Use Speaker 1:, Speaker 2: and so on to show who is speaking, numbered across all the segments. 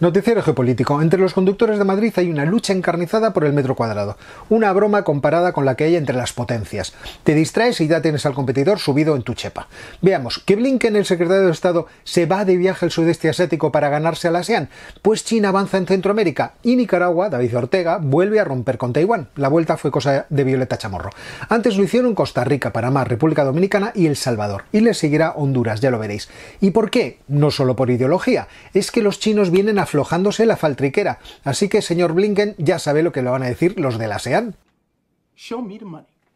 Speaker 1: Noticiero geopolítico. Entre los conductores de Madrid hay una lucha encarnizada por el metro cuadrado. Una broma comparada con la que hay entre las potencias. Te distraes y ya tienes al competidor subido en tu chepa. Veamos, ¿que Blinken, el secretario de Estado, se va de viaje al sudeste asiático para ganarse a ASEAN? Pues China avanza en Centroamérica y Nicaragua, David Ortega, vuelve a romper con Taiwán. La vuelta fue cosa de Violeta Chamorro. Antes lo hicieron Costa Rica, Panamá, República Dominicana y El Salvador. Y le seguirá Honduras, ya lo veréis. ¿Y por qué? No solo por ideología. Es que los chinos vienen a aflojándose la faltriquera. Así que, señor Blinken, ya sabe lo que le van a decir los de la SEAN.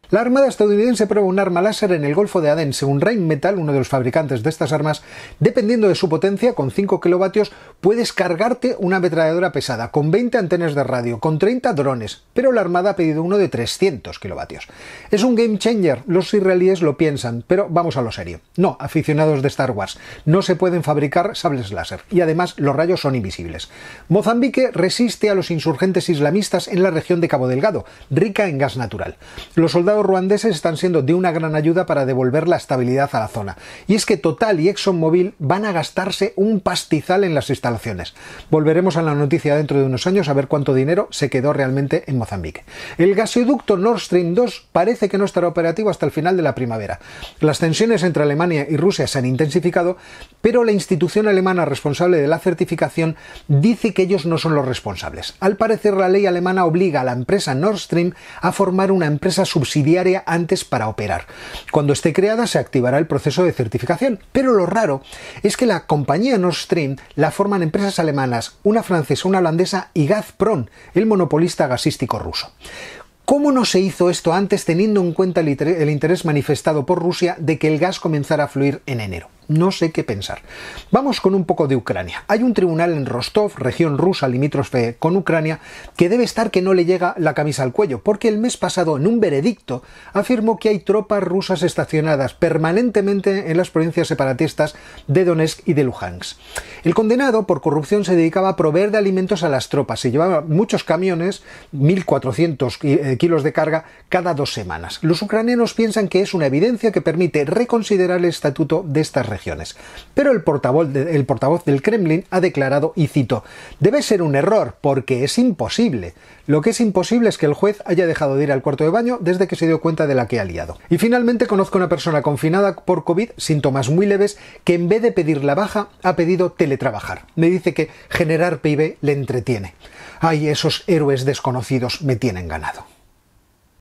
Speaker 1: La Armada estadounidense prueba un arma láser en el Golfo de Adén, según Metal, uno de los fabricantes de estas armas. Dependiendo de su potencia, con 5 kilovatios puedes cargarte una ametralladora pesada, con 20 antenas de radio, con 30 drones, pero la Armada ha pedido uno de 300 kilovatios. Es un game changer, los israelíes lo piensan, pero vamos a lo serio. No, aficionados de Star Wars, no se pueden fabricar sables láser, y además los rayos son invisibles. Mozambique resiste a los insurgentes islamistas en la región de Cabo Delgado, rica en gas natural. Los soldados ruandeses están siendo de una gran ayuda para devolver la estabilidad a la zona. Y es que Total y ExxonMobil van a gastarse un pastizal en las instalaciones. Volveremos a la noticia dentro de unos años a ver cuánto dinero se quedó realmente en Mozambique. El gasoducto Nord Stream 2 parece que no estará operativo hasta el final de la primavera. Las tensiones entre Alemania y Rusia se han intensificado, pero la institución alemana responsable de la certificación dice que ellos no son los responsables. Al parecer, la ley alemana obliga a la empresa Nord Stream a formar una empresa subsidiaria diaria antes para operar. Cuando esté creada se activará el proceso de certificación, pero lo raro es que la compañía Nord Stream la forman empresas alemanas, una francesa, una holandesa y Gazprom, el monopolista gasístico ruso. ¿Cómo no se hizo esto antes teniendo en cuenta el interés manifestado por Rusia de que el gas comenzara a fluir en enero? No sé qué pensar. Vamos con un poco de Ucrania. Hay un tribunal en Rostov, región rusa limítrofe con Ucrania, que debe estar que no le llega la camisa al cuello, porque el mes pasado, en un veredicto, afirmó que hay tropas rusas estacionadas permanentemente en las provincias separatistas de Donetsk y de Luhansk. El condenado por corrupción se dedicaba a proveer de alimentos a las tropas y llevaba muchos camiones, 1.400 eh, kilos de carga, cada dos semanas. Los ucranianos piensan que es una evidencia que permite reconsiderar el estatuto de estas regiones. Pero el portavoz, del Kremlin ha declarado, y cito, debe ser un error porque es imposible. Lo que es imposible es que el juez haya dejado de ir al cuarto de baño desde que se dio cuenta de la que ha liado. Y finalmente conozco a una persona confinada por COVID, síntomas muy leves, que en vez de pedir la baja ha pedido teletrabajar. Me dice que generar PIB le entretiene. Ay, esos héroes desconocidos me tienen ganado.